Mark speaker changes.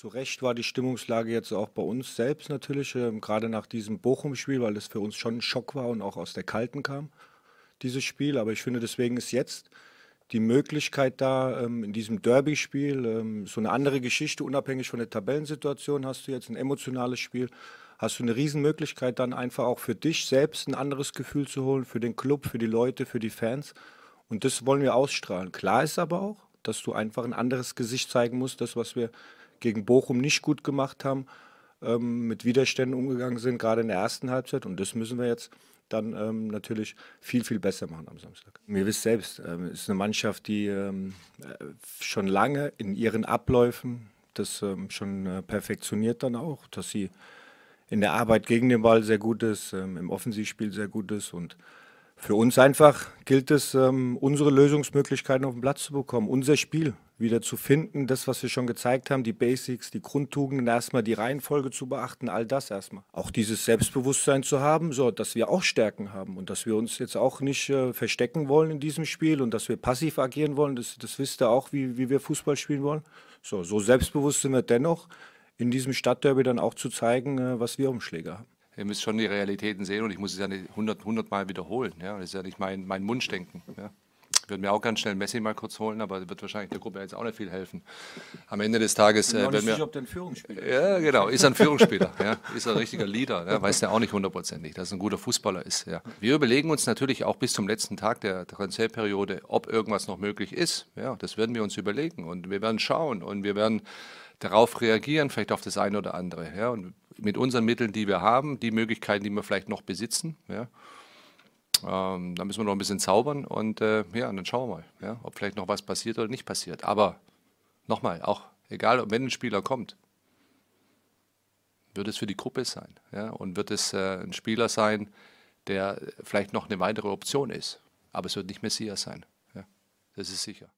Speaker 1: Zu Recht war die Stimmungslage jetzt auch bei uns selbst natürlich, ähm, gerade nach diesem Bochum-Spiel, weil es für uns schon ein Schock war und auch aus der Kalten kam, dieses Spiel. Aber ich finde, deswegen ist jetzt die Möglichkeit da, ähm, in diesem Derby-Spiel ähm, so eine andere Geschichte, unabhängig von der Tabellensituation, hast du jetzt ein emotionales Spiel, hast du eine Riesenmöglichkeit dann einfach auch für dich selbst ein anderes Gefühl zu holen, für den Club, für die Leute, für die Fans. Und das wollen wir ausstrahlen. Klar ist aber auch, dass du einfach ein anderes Gesicht zeigen musst, das, was wir gegen Bochum nicht gut gemacht haben, ähm, mit Widerständen umgegangen sind, gerade in der ersten Halbzeit. Und das müssen wir jetzt dann ähm, natürlich viel, viel besser machen am Samstag. Ihr wisst selbst, es äh, ist eine Mannschaft, die ähm, äh, schon lange in ihren Abläufen das ähm, schon äh, perfektioniert dann auch, dass sie in der Arbeit gegen den Ball sehr gut ist, ähm, im Offensivspiel sehr gut ist und für uns einfach gilt es, ähm, unsere Lösungsmöglichkeiten auf den Platz zu bekommen, unser Spiel wieder zu finden, das, was wir schon gezeigt haben, die Basics, die Grundtugenden, erstmal die Reihenfolge zu beachten, all das erstmal. Auch dieses Selbstbewusstsein zu haben, so, dass wir auch Stärken haben und dass wir uns jetzt auch nicht äh, verstecken wollen in diesem Spiel und dass wir passiv agieren wollen, das, das wisst ihr auch, wie, wie wir Fußball spielen wollen. So, so selbstbewusst sind wir dennoch, in diesem Stadtderby dann auch zu zeigen, äh, was wir Umschläge haben
Speaker 2: ihr müsst schon die Realitäten sehen und ich muss es ja nicht 100, 100 wiederholen. Ja? Das ist ja nicht mein, mein Wunschdenken. Ja? würde mir auch ganz schnell Messi mal kurz holen, aber wird wahrscheinlich der Gruppe jetzt auch nicht viel helfen. Am Ende des Tages. Äh, wenn wir, sicher,
Speaker 1: ob der ein Führungsspieler ist. Ja, genau. Ist ein Führungsspieler. ja, ist ein richtiger Leader. Ja, weiß
Speaker 2: der auch nicht hundertprozentig, dass er ein guter Fußballer ist. Ja. Wir überlegen uns natürlich auch bis zum letzten Tag der Transferperiode, ob irgendwas noch möglich ist. Ja, das werden wir uns überlegen und wir werden schauen und wir werden darauf reagieren, vielleicht auf das eine oder andere. Ja, und mit unseren Mitteln, die wir haben, die Möglichkeiten, die wir vielleicht noch besitzen. Ja, ähm, da müssen wir noch ein bisschen zaubern und äh, ja, und dann schauen wir mal, ja, ob vielleicht noch was passiert oder nicht passiert. Aber nochmal, auch egal, wenn ein Spieler kommt, wird es für die Gruppe sein. Ja? Und wird es äh, ein Spieler sein, der vielleicht noch eine weitere Option ist. Aber es wird nicht Messias sein. Ja? Das ist sicher.